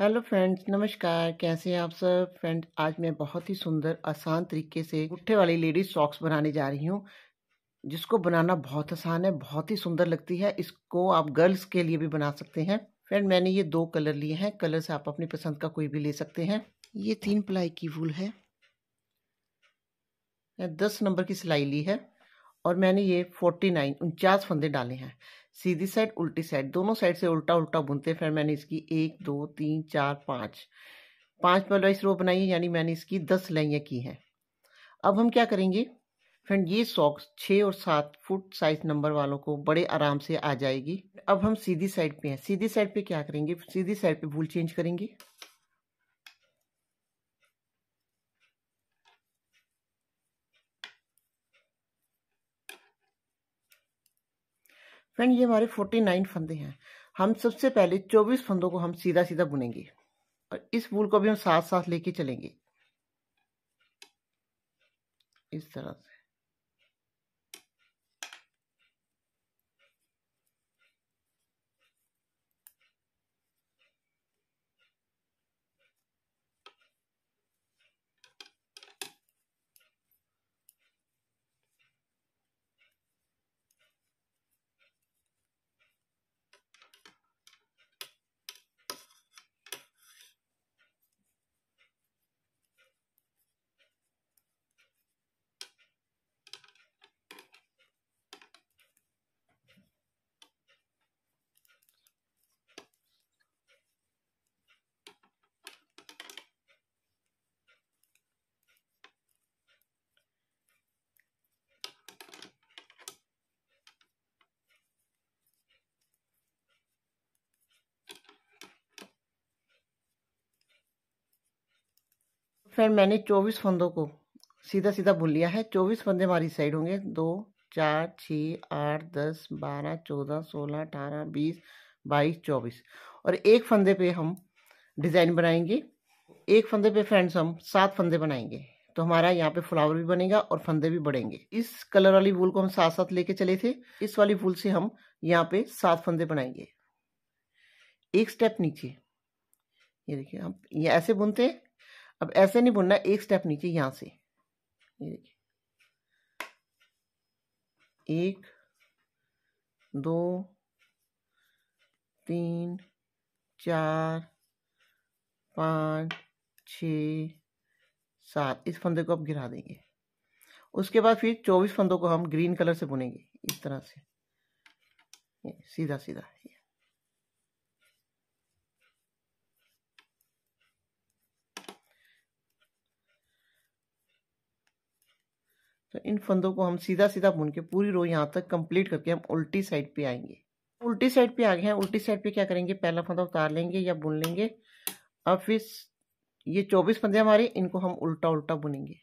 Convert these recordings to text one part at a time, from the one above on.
hello friends नमस्कार कैसे हैं आप सब फ्रेंड आज मैं बहुत ही सुंदर आसान तरीके से गुट्ठे वाली लेडीज सॉक्स बनाने जा रही हूँ जिसको बनाना बहुत आसान है बहुत ही सुंदर लगती है इसको आप गर्ल्स के लिए भी बना सकते हैं फ्रेंड मैंने ये दो कलर लिए हैं कलर से आप अपनी पसंद का कोई भी ले सकते हैं ये तीन प्लाई की वूल है दस नंबर की सिलाई ली है और मैंने ये फोर्टी नाइन उनचास फंदे डाले हैं सीधी साइड उल्टी साइड दोनों साइड से उल्टा उल्टा बुनते फिर मैंने इसकी एक दो तीन चार पाँच पाँच पलवाइस रो बनाई है यानी मैंने इसकी दस लाइयाँ की हैं अब हम क्या करेंगे फ्रेंड ये सॉक्स छः और सात फुट साइज नंबर वालों को बड़े आराम से आ जाएगी अब हम सीधी साइड पे हैं सीधी साइड पे क्या करेंगे सीधी साइड पे भूल चेंज करेंगे फ्रेंड ये हमारे फोर्टी नाइन फंदे हैं हम सबसे पहले चौबीस फंदों को हम सीधा सीधा बुनेंगे और इस फूल को भी हम साथ साथ लेके चलेंगे इस तरह फ्रेंड मैंने चौबीस फंदों को सीधा सीधा बुन लिया है चौबीस फंदे हमारी साइड होंगे दो चार छः आठ दस बारह चौदह सोलह अठारह बीस बाईस चौबीस और एक फंदे पे हम डिज़ाइन बनाएंगे एक फंदे पे फ्रेंड्स हम सात फंदे बनाएंगे तो हमारा यहाँ पे फ्लावर भी बनेगा और फंदे भी बढ़ेंगे इस कलर वाली वूल को हम साथ साथ लेके चले थे इस वाली वूल से हम यहाँ पे सात फंदे बनाएंगे एक स्टेप नीचे ये देखिए हम ये ऐसे बुनते हैं अब ऐसे नहीं बुनना एक स्टेप नीचे यहाँ से ये देखिए एक दो तीन चार पाँच छ सात इस फंदे को आप गिरा देंगे उसके बाद फिर चौबीस फंदों को हम ग्रीन कलर से बुनेंगे इस तरह से सीधा सीधा तो इन फंदों को हम सीधा सीधा बुन के पूरी रो यहाँ तक कंप्लीट करके हम उल्टी साइड पे आएंगे उल्टी साइड पे आ गए हैं उल्टी साइड पे क्या करेंगे पहला फंदा उतार लेंगे या बुन लेंगे अब फिर ये चौबीस फंदे हमारे इनको हम उल्टा उल्टा बुनेंगे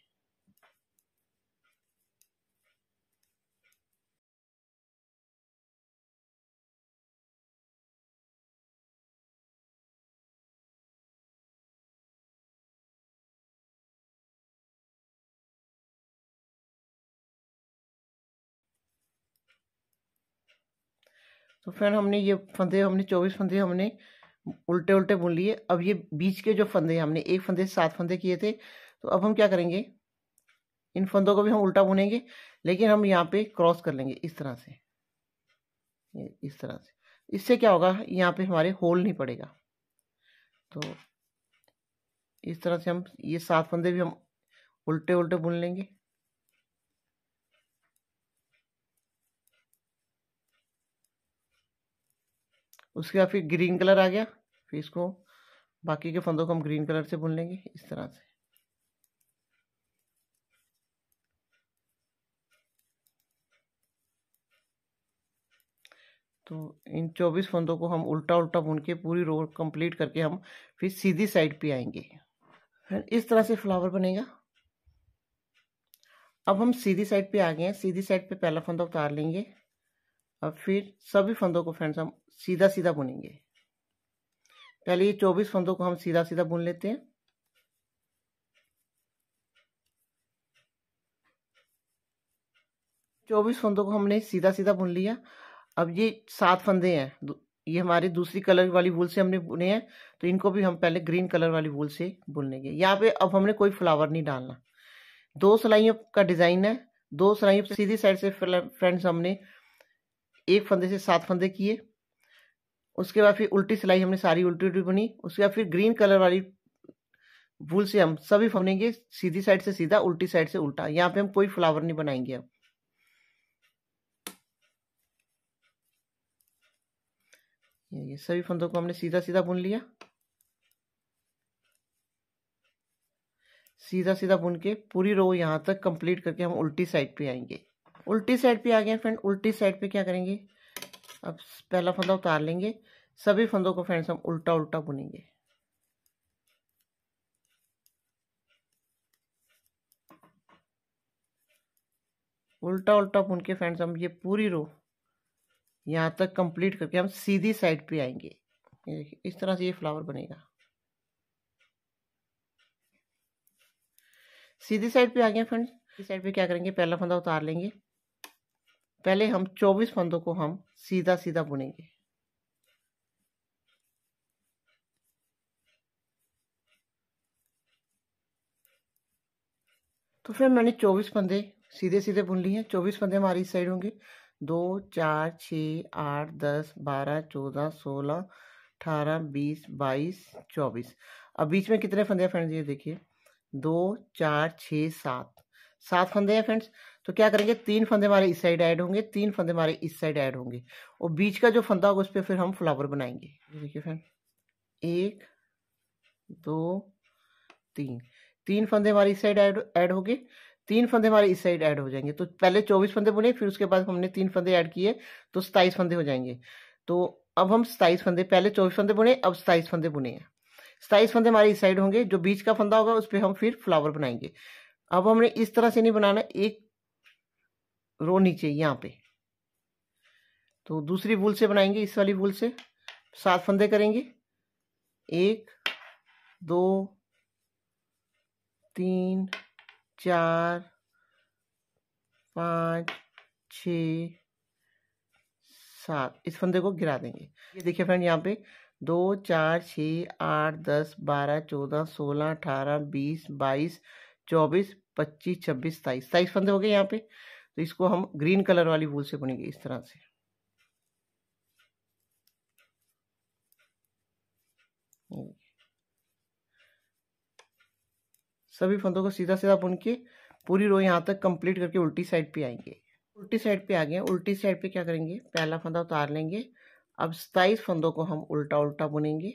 तो फ्रेंड हमने ये फंदे हमने चौबीस फंदे हमने उल्टे उल्टे बुन लिए अब ये बीच के जो फंदे हमने एक फंदे से सात फंदे किए थे तो अब हम क्या करेंगे इन फंदों को भी हम उल्टा बुनेंगे लेकिन हम यहाँ पे क्रॉस कर लेंगे इस तरह से ये इस तरह से इससे क्या होगा यहाँ पे हमारे होल नहीं पड़ेगा तो इस तरह से हम ये सात फंदे भी हम उल्टे उल्टे बुन लेंगे उसके बाद फिर ग्रीन कलर आ गया फिर इसको बाकी के फंदों को हम ग्रीन कलर से बुन लेंगे इस तरह से तो इन चौबीस फंदों को हम उल्टा उल्टा बुन के पूरी रोड कंप्लीट करके हम फिर सीधी साइड पे आएंगे फिर इस तरह से फ्लावर बनेगा अब हम सीधी साइड पे आ गए हैं सीधी साइड पे पहला फंदा उतार लेंगे अब फिर सभी फंदों को फ्रेंड्स हम सीधा सीधा बुनेंगे पहले ये चौबीस फंदों को हम सीधा सीधा बुन लेते हैं चौबीस फंदों को हमने सीधा सीधा बुन लिया अब ये सात फंदे हैं ये हमारे दूसरी कलर वाली वूल से हमने बुने हैं तो इनको भी हम पहले ग्रीन कलर वाली वूल से बुन लेंगे यहाँ पे अब हमने कोई फ्लावर नहीं डालना दो सिलाइयों का डिज़ाइन है दो सिलाइयों सीधी साइड से फ्रेंड्स हमने एक फंदे से सात फंदे किए उसके बाद फिर उल्टी सिलाई हमने सारी उल्टी उल्टी बुनी उसके बाद फिर ग्रीन कलर वाली भूल से हम सभी फनेंगे सीधी साइड से सीधा उल्टी साइड से उल्टा यहाँ पे हम कोई फ्लावर नहीं बनाएंगे अब ये सभी फंदों को हमने सीधा सीधा बुन लिया सीधा सीधा बुन के पूरी रो यहां तक कंप्लीट करके हम उल्टी साइड पे आएंगे उल्टी साइड पे आ गए फ्रेंड उल्टी साइड पे क्या करेंगे अब पहला फंदा उतार लेंगे सभी फंदों को फ्रेंड्स हम उल्टा उल्टा बुनेंगे उल्टा उल्टा बुन के फ्रेंड्स हम ये पूरी रो यहाँ तक कंप्लीट करके हम सीधी साइड पे आएंगे इस तरह से ये फ्लावर बनेगा सीधी साइड पे आ गए फ्रेंड्स इस साइड पे क्या करेंगे पहला फंदा उतार लेंगे पहले हम 24 फंदों को हम सीधा सीधा बुनेंगे तो फिर मैंने 24 फंदे सीधे सीधे बुन लिए हैं 24 फंदे हमारी इस साइड होंगे दो चार छ आठ दस बारह चौदह सोलह अठारह बीस बाईस चौबीस अब बीच में कितने फंदे हैं फ्रेंड्स ये देखिए दो चार छ सात सात फंदे हैं फ्रेंड्स तो क्या करेंगे तीन फंदे हमारे इस साइड ऐड होंगे तीन फंदे हमारे इस साइड ऐड होंगे और बीच का जो फंदा होगा उस पर फिर हम फ्लावर बनाएंगे देखिए फ्रेंड एक दो तीन तीन फंदे हमारे इस साइड ऐड ऐड हो गए तीन फंदे हमारे इस साइड ऐड हो जाएंगे तो पहले चौबीस फंदे बुने फिर उसके बाद हमने तीन फंदे ऐड किए तो सताईस फंदे हो जाएंगे तो अब हम सताईस फंदे पहले चौबीस फंदे बुने अब सताईस फंदे बुने हैं सताईस फंदे हमारे इस साइड होंगे जो बीच का फंदा होगा उस पर हम फिर फ्लावर बनाएंगे अब हमने इस तरह से नहीं बनाना एक रो नीचे यहाँ पे तो दूसरी भूल से बनाएंगे इस वाली भूल से सात फंदे करेंगे एक दो तीन चार पाँच छ सात इस फंदे को गिरा देंगे ये देखिए फ्रेंड यहाँ पे दो चार छः आठ दस बारह चौदह सोलह अठारह बीस बाईस चौबीस पच्चीस छब्बीस सताईस सताईस फंदे हो गए यहाँ पे तो इसको हम ग्रीन कलर वाली वूल से बुनेंगे इस तरह से सभी फंदों को सीधा सीधा बुन के पूरी रो यहाँ तक कंप्लीट करके उल्टी साइड पे आएंगे उल्टी साइड पे आ गए उल्टी साइड पे क्या करेंगे पहला फंदा उतार लेंगे अब सताइस फंदों को हम उल्टा उल्टा बुनेंगे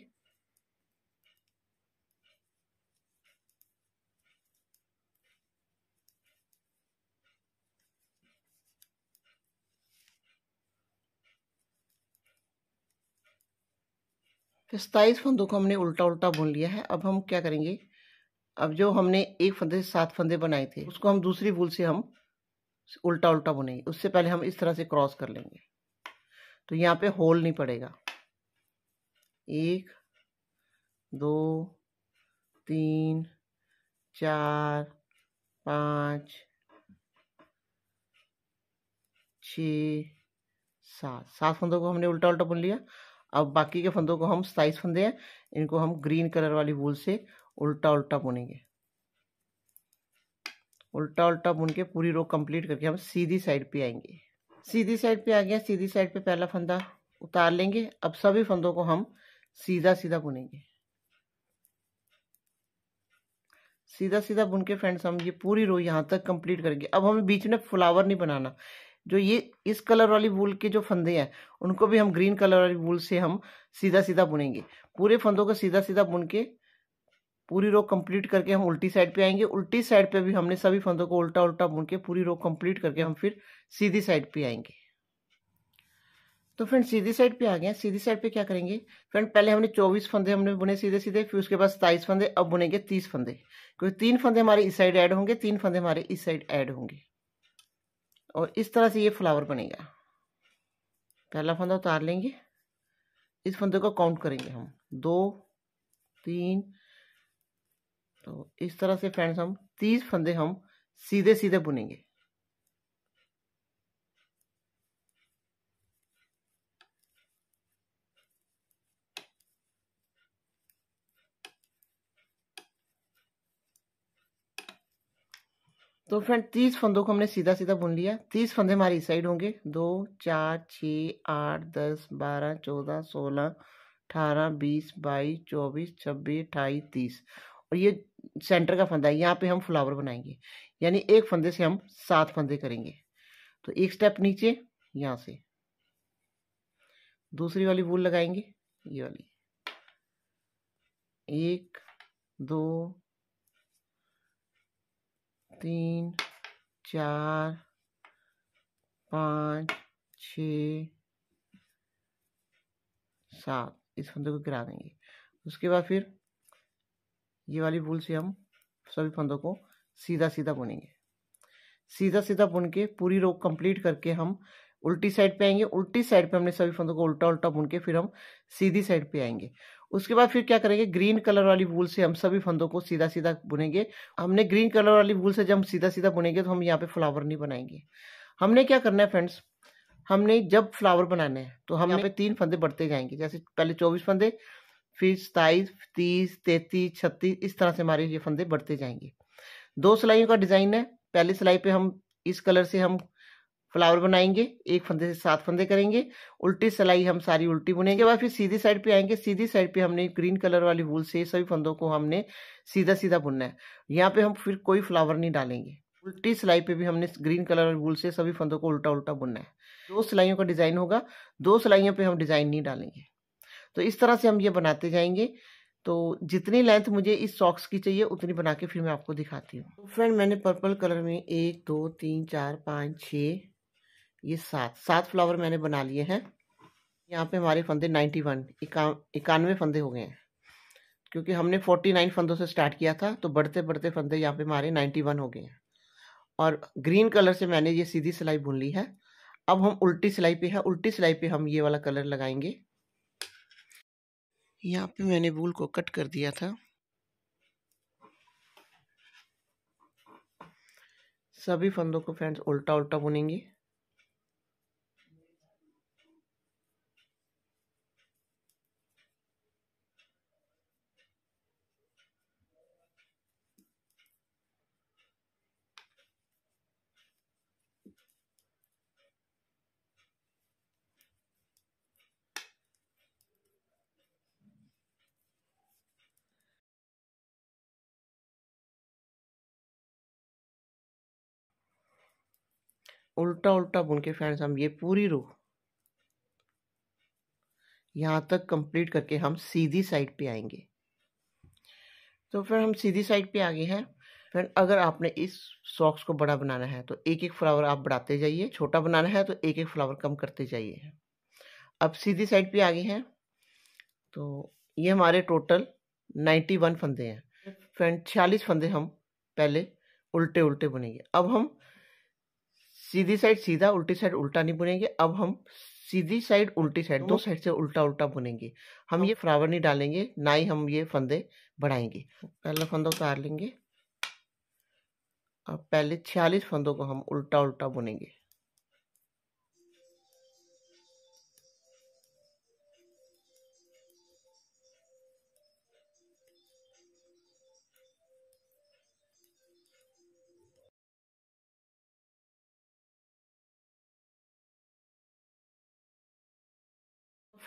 फिर सताईस फंदों को हमने उल्टा उल्टा बुन लिया है अब हम क्या करेंगे अब जो हमने एक फंदे से सात फंदे बनाए थे उसको हम दूसरी भूल से हम उल्टा उल्टा बुनेंगे उससे पहले हम इस तरह से क्रॉस कर लेंगे तो यहाँ पे होल नहीं पड़ेगा एक दो तीन चार पाँच छ सात सात फंदों को हमने उल्टा उल्टा बुन लिया अब बाकी के फंदों को हम साइज फंदे हैं इनको हम ग्रीन कलर वाली वूल से उल्टा उल्टा बुनेंगे उल्टा उल्टा बुन के पूरी रो कंप्लीट करके हम सीधी साइड पे आएंगे सीधी साइड पे आ गया सीधी साइड पे पहला फंदा उतार लेंगे अब सभी फंदों को हम सीधा सीधा बुनेंगे सीधा सीधा बुन के फ्रेंड्स हम ये पूरी रो यहाँ तक कंप्लीट करेंगे अब हमें बीच में फ्लावर नहीं बनाना जो ये इस कलर वाली वूल के जो फंदे हैं उनको भी हम ग्रीन कलर वाली वूल से हम सीधा सीधा बुनेंगे पूरे फंदों को सीधा सीधा बुन के पूरी रो कंप्लीट करके हम उल्टी साइड पे आएंगे उल्टी साइड पे भी हमने सभी फंदों को उल्टा उल्टा बुन के पूरी रो कंप्लीट करके हम फिर सीधी साइड पे आएंगे तो फ्रेंड सीधी साइड पे आ गए सीधी साइड पे क्या करेंगे फ्रेंड पहले हमने चौबीस फंदे हमने बुने सीधे सीधे फिर उसके बाद सताईस फंदे अब बुनेंगे तीस फंदे क्योंकि तीन फंदे हमारे इस साइड ऐड होंगे तीन फंदे हमारे इस साइड ऐड होंगे और इस तरह से ये फ्लावर बनेगा पहला फंदा उतार लेंगे इस फंदे को काउंट करेंगे हम दो तीन तो इस तरह से फ्रेंड्स हम तीस फंदे हम सीधे सीधे बुनेंगे तो फ्रेंड तीस फंदों को हमने सीधा सीधा बुन लिया तीस फंदे हमारे इस साइड होंगे दो चार छः आठ दस बारह चौदह सोलह अठारह बीस बाईस चौबीस छब्बीस अट्ठाईस तीस और ये सेंटर का फंदा है यहाँ पे हम फ्लावर बनाएंगे यानी एक फंदे से हम सात फंदे करेंगे तो एक स्टेप नीचे यहाँ से दूसरी वाली वूल लगाएंगे ये वाली एक दो तीन चार पाँच छ सात इस फंदे को गिरा देंगे उसके बाद फिर ये वाली भूल से हम सभी फंदों को सीधा सीधा बुनेंगे सीधा सीधा बुन के पूरी रोक कंप्लीट करके हम उल्टी साइड पे आएंगे उल्टी साइड पे हमने सभी फंदों को उल्टा उल्टा बुन के फिर हम सीधी साइड पे आएंगे उसके बाद फिर क्या करेंगे ग्रीन कलर वाली वूल से हम सभी फंदों को सीधा सीधा बुनेंगे हमने ग्रीन कलर वाली वूल से जब हम सीधा सीधा बुनेंगे तो हम यहाँ पे फ्लावर नहीं बनाएंगे हमने क्या करना है फ्रेंड्स हमने जब फ्लावर बनाने हैं तो हम यहाँ पे तीन फंदे बढ़ते जाएंगे जैसे पहले चौबीस फंदे फिर सताईस तीस तैतीस छत्तीस इस तरह से हमारे ये फंदे बढ़ते जाएंगे दो सिलाइयों का डिज़ाइन है पहली सिलाई पे हम इस कलर से हम फ्लावर बनाएंगे एक फंदे से सात फंदे करेंगे उल्टी सिलाई हम सारी उल्टी बुनेंगे बाद फिर सीधी साइड पे आएंगे सीधी साइड पे हमने ग्रीन कलर वाली वूल से सभी फंदों को हमने सीधा सीधा बुनना है यहाँ पे हम फिर कोई फ्लावर नहीं डालेंगे उल्टी सिलाई पे भी हमने ग्रीन कलर वाली वूल से सभी फंदों को उल्टा उल्टा बुनना है दो सिलाइयों का डिज़ाइन होगा दो सिलाइयों पर हम डिज़ाइन नहीं डालेंगे तो इस तरह से हम ये बनाते जाएंगे तो जितनी लेंथ मुझे इस सॉक्स की चाहिए उतनी बना के फिर मैं आपको दिखाती हूँ तो फ्रेंड मैंने पर्पल कलर में एक दो तीन चार पाँच छः ये सात सात फ्लावर मैंने बना लिए हैं यहाँ पे हमारे फंदे नाइन्टी वन इक्यानवे फंदे हो गए हैं क्योंकि हमने फोर्टी नाइन फंदों से स्टार्ट किया था तो बढ़ते बढ़ते फंदे यहाँ पे हमारे नाइन्टी वन हो गए हैं और ग्रीन कलर से मैंने ये सीधी सिलाई बुन ली है अब हम उल्टी सिलाई पे है उल्टी सिलाई पे हम ये वाला कलर लगाएंगे यहाँ पे मैंने वूल को कट कर दिया था सभी फंदों को फ्रेंड्स उल्टा उल्टा बुनेंगे उल्टा उल्टा बुन के फ्रेंड्स हम ये पूरी रो यहाँ तक कंप्लीट करके हम सीधी साइड पे आएंगे तो फिर हम सीधी साइड पे आ गए हैं फ्रेंड अगर आपने इस सॉक्स को बड़ा बनाना है तो एक एक फ्लावर आप बढ़ाते जाइए छोटा बनाना है तो एक एक फ्लावर कम करते जाइए अब सीधी साइड पे आ गए हैं तो ये हमारे टोटल नाइन्टी वन फंदे हैं फ्रेंड छियालीस फंदे हम पहले उल्टे उल्टे बुनेंगे अब हम सीधी साइड सीधा उल्टी साइड उल्टा नहीं बुनेंगे अब हम सीधी साइड उल्टी साइड दो तो साइड से उल्टा उल्टा बुनेंगे हम तो ये फ्लावर नहीं डालेंगे ना ही हम ये फंदे बढ़ाएंगे पहला फंदा उतार लेंगे अब पहले छियालीस फंदों को हम उल्टा उल्टा बुनेंगे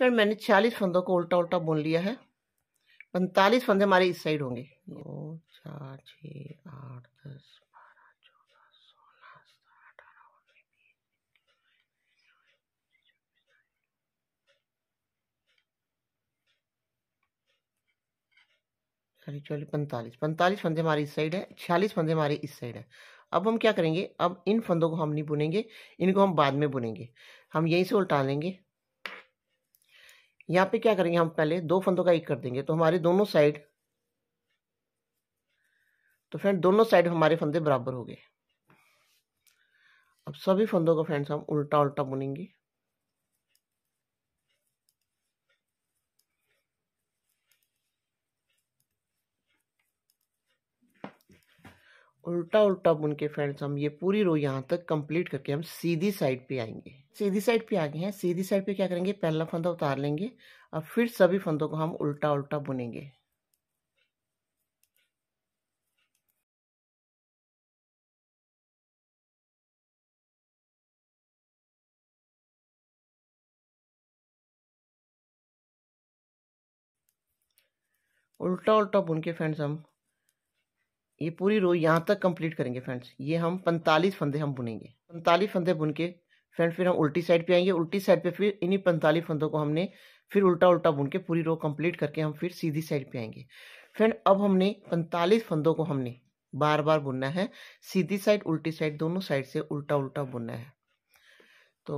फ्रेंड मैंने चालीस फंदों को उल्टा उल्टा बुन लिया है पैंतालीस फंदे हमारे इस साइड होंगे दो चार छ आठ दस बारह चौदह सोलह चौली पैंतालीस पैंतालीस फंदे हमारी इस साइड है छियालीस फंदे हमारे इस साइड है अब हम क्या करेंगे अब इन फंदों को हम नहीं बुनेंगे इनको हम बाद में बुनेंगे हम यहीं से उल्टा लेंगे यहाँ पे क्या करेंगे हम पहले दो फंदों का एक कर देंगे तो हमारे दोनों साइड तो फ्रेंड दोनों साइड हमारे फंदे बराबर हो गए अब सभी फंदों को फ्रेंड्स हम उल्टा उल्टा बुनेंगे उल्टा उल्टा बुन के फ्रेंड्स हम ये पूरी रो यहाँ तक कंप्लीट करके हम सीधी साइड पे आएंगे सीधी साइड पे आ गए हैं सीधी साइड पे क्या करेंगे पहला फंदा उतार लेंगे और फिर सभी फंदों को हम उल्टा उल्टा बुनेंगे उल्टा उल्टा बुन के फ्रेंड्स हम ये पूरी रो यहाँ तक कंप्लीट करेंगे फ्रेंड्स ये हम पैंतालीस फंदे हम बुनेंगे पैंतालीस फंदे बुन के फ्रेंड फिर हम उल्टी साइड पे आएंगे उल्टी साइड पे फिर इन्हीं पैंतालीस फंदों को हमने फिर उल्टा उल्टा बुन के पूरी रो कंप्लीट करके हम फिर सीधी साइड पे आएंगे फ्रेंड अब हमने पैंतालीस फंदों को हमने बार बार बुनना है सीधी साइड उल्टी साइड दोनों साइड से उल्टा उल्टा बुनना है तो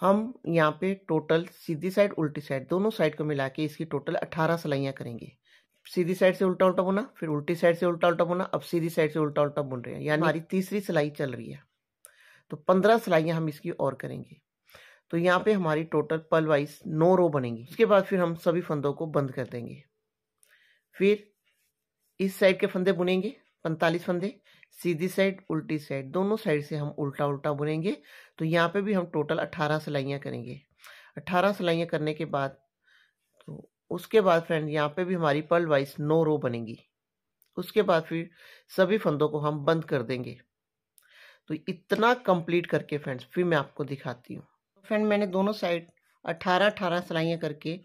हम यहाँ पे टोटल सीधी साइड उल्टी साइड दोनों साइड को मिला के इसकी टोटल अठारह सिलाइयाँ करेंगे सीधी साइड से उल्टा उल्टा बुना फिर उल्टी साइड से उल्टा उल्टा बुना अब सीधी साइड से उल्टा उल्टा बुन रहे हैं यानी हमारी तीसरी सिलाई चल रही है तो पंद्रह सिलाइयाँ हम इसकी और करेंगे तो यहाँ पे हमारी टोटल पल वाइज नौ रो बनेंगी उसके बाद फिर हम सभी फंदों को बंद कर देंगे फिर इस साइड के फंदे बुनेंगे पैंतालीस फंदे सीधी साइड उल्टी साइड दोनों साइड से हम उल्टा उल्टा बुनेंगे तो यहाँ पे भी हम टोटल अट्ठारह सिलाइयाँ करेंगे अट्ठारह सिलाइयाँ करने के बाद उसके बाद फ्रेंड यहाँ पे भी हमारी पल वाइज नो रो बनेगी उसके बाद फिर सभी फंदों को हम बंद कर देंगे तो इतना कंप्लीट करके फ्रेंड्स फिर मैं आपको दिखाती हूँ फ्रेंड मैंने दोनों साइड अट्ठारह अट्ठारह सिलाइयाँ करके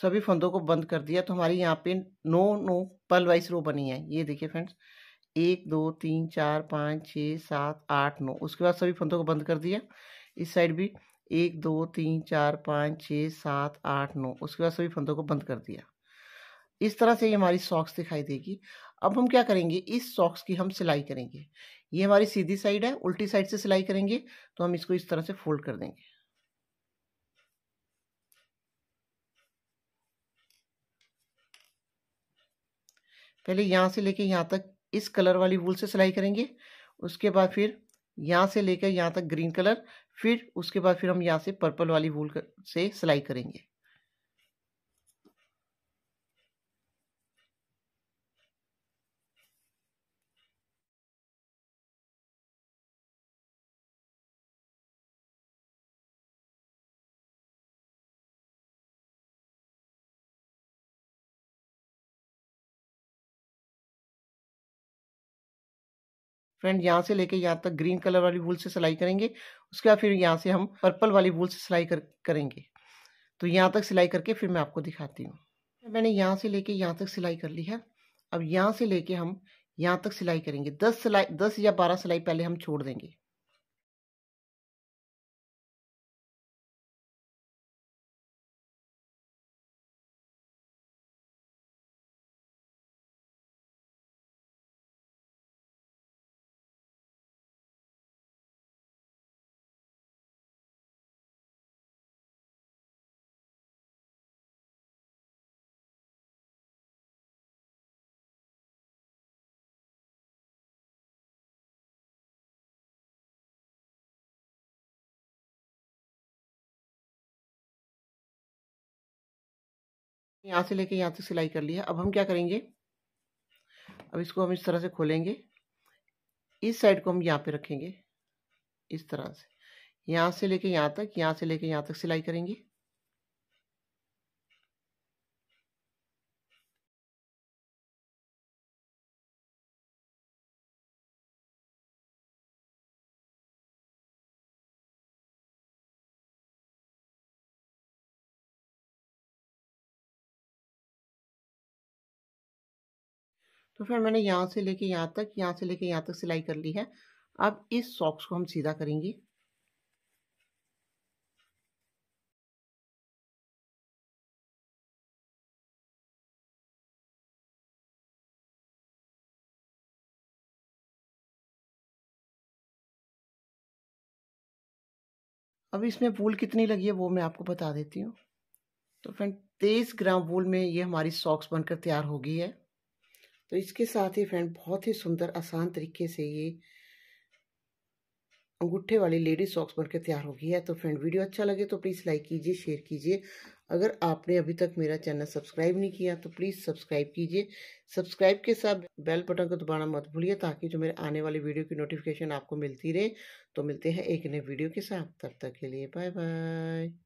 सभी फंदों को बंद कर दिया तो हमारी यहाँ पे नो नो पल वाइज रो बनी है ये देखिए फ्रेंड्स एक दो तीन चार पाँच छः सात आठ नौ उसके बाद सभी फंदों को बंद कर दिया इस साइड भी एक दो तीन चार पाँच छः सात आठ नौ उसके बाद सभी फंदों को बंद कर दिया इस तरह से ये हमारी सॉक्स दिखाई देगी अब हम क्या करेंगे इस सॉक्स की हम सिलाई करेंगे ये हमारी सीधी साइड है उल्टी साइड से सिलाई करेंगे तो हम इसको इस तरह से फोल्ड कर देंगे पहले यहाँ से लेके यहाँ तक इस कलर वाली वूल से सिलाई करेंगे उसके बाद फिर यहाँ से लेकर यहाँ तक ग्रीन कलर फिर उसके बाद फिर हम यहाँ से पर्पल वाली वूल से सिलाई करेंगे फ्रेंड यहाँ से लेके यहाँ तक ग्रीन कलर वाली वूल से सिलाई करेंगे उसके बाद फिर यहाँ से हम पर्पल वाली वूल से सिलाई कर करेंगे तो यहाँ तक सिलाई करके फिर मैं आपको दिखाती हूँ मैंने यहाँ से लेके यहाँ तक सिलाई कर ली है अब यहाँ से लेके हम यहाँ तक सिलाई करेंगे दस सिलाई दस या बारह सिलाई पहले हम छोड़ देंगे यहाँ से लेके यहाँ तक सिलाई कर लिया अब हम क्या करेंगे अब इसको हम इस तरह से खोलेंगे इस साइड को हम यहाँ पे रखेंगे इस तरह से यहाँ से लेके यहाँ तक यहाँ से लेके यहाँ तक सिलाई करेंगे तो फिर मैंने यहाँ से लेके यहाँ तक यहाँ से लेके यहाँ तक सिलाई कर ली है अब इस सॉक्स को हम सीधा करेंगे अब इसमें वूल कितनी लगी है वो मैं आपको बता देती हूँ तो फ्रेंड तेईस ग्राम वूल में ये हमारी सॉक्स बनकर तैयार हो गई है तो इसके साथ ही फ्रेंड बहुत ही सुंदर आसान तरीके से ये अंगूठे वाली लेडी सॉक्स बनकर तैयार हो गई है तो फ्रेंड वीडियो अच्छा लगे तो प्लीज़ लाइक कीजिए शेयर कीजिए अगर आपने अभी तक मेरा चैनल सब्सक्राइब नहीं किया तो प्लीज़ सब्सक्राइब कीजिए सब्सक्राइब के साथ बेल बटन को दबाना मत भूलिए ताकि जो मेरे आने वाली वीडियो की नोटिफिकेशन आपको मिलती रहे तो मिलते हैं एक नए वीडियो के साथ तब तक के लिए बाय बाय